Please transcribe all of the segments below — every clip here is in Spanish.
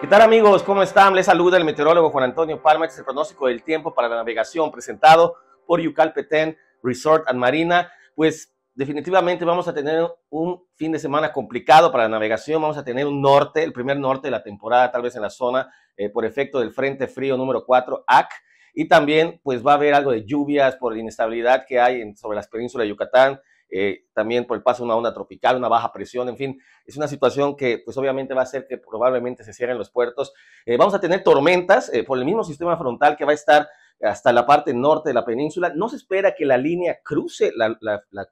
¿Qué tal amigos? ¿Cómo están? Les saluda el meteorólogo Juan Antonio Palma. Este es el pronóstico del tiempo para la navegación presentado por Yucalpetén Resort and Marina. Pues definitivamente vamos a tener un fin de semana complicado para la navegación. Vamos a tener un norte, el primer norte de la temporada, tal vez en la zona, eh, por efecto del Frente Frío número 4, AC. Y también pues va a haber algo de lluvias por la inestabilidad que hay sobre las penínsulas de Yucatán eh, también por el paso de una onda tropical, una baja presión, en fin, es una situación que pues obviamente va a hacer que probablemente se cierren los puertos. Eh, vamos a tener tormentas eh, por el mismo sistema frontal que va a estar hasta la parte norte de la península. No se espera que la línea cruce la,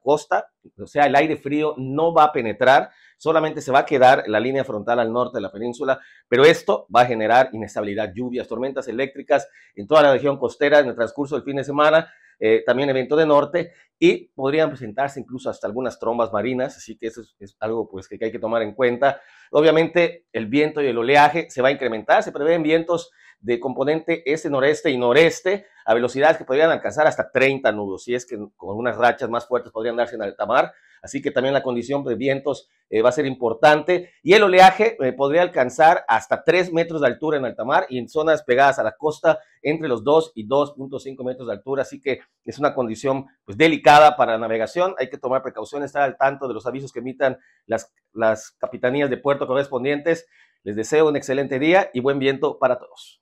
costa, o sea, el aire frío no va a penetrar, solamente se va a quedar la línea frontal al norte de la península, pero esto va a generar inestabilidad, lluvias, tormentas eléctricas en toda la región costera en el transcurso del fin de semana eh, también evento de norte, y podrían presentarse incluso hasta algunas trombas marinas, así que eso es, algo pues, que hay que tomar en cuenta. Obviamente el viento y el oleaje se va a incrementar, se prevén vientos de componente este, noreste y noreste a velocidades que podrían alcanzar hasta 30 nudos, si es que con unas rachas más fuertes podrían darse en alta mar, así que también la condición de vientos eh, va a ser importante y el oleaje eh, podría alcanzar hasta 3 metros de altura en alta mar y en zonas pegadas a la costa entre los 2 y 2.5 metros de altura, así que es una condición pues, delicada para navegación. Hay que tomar precauciones, estar al tanto de los avisos que emitan las, las capitanías de puerto correspondientes. Les deseo un excelente día y buen viento para todos.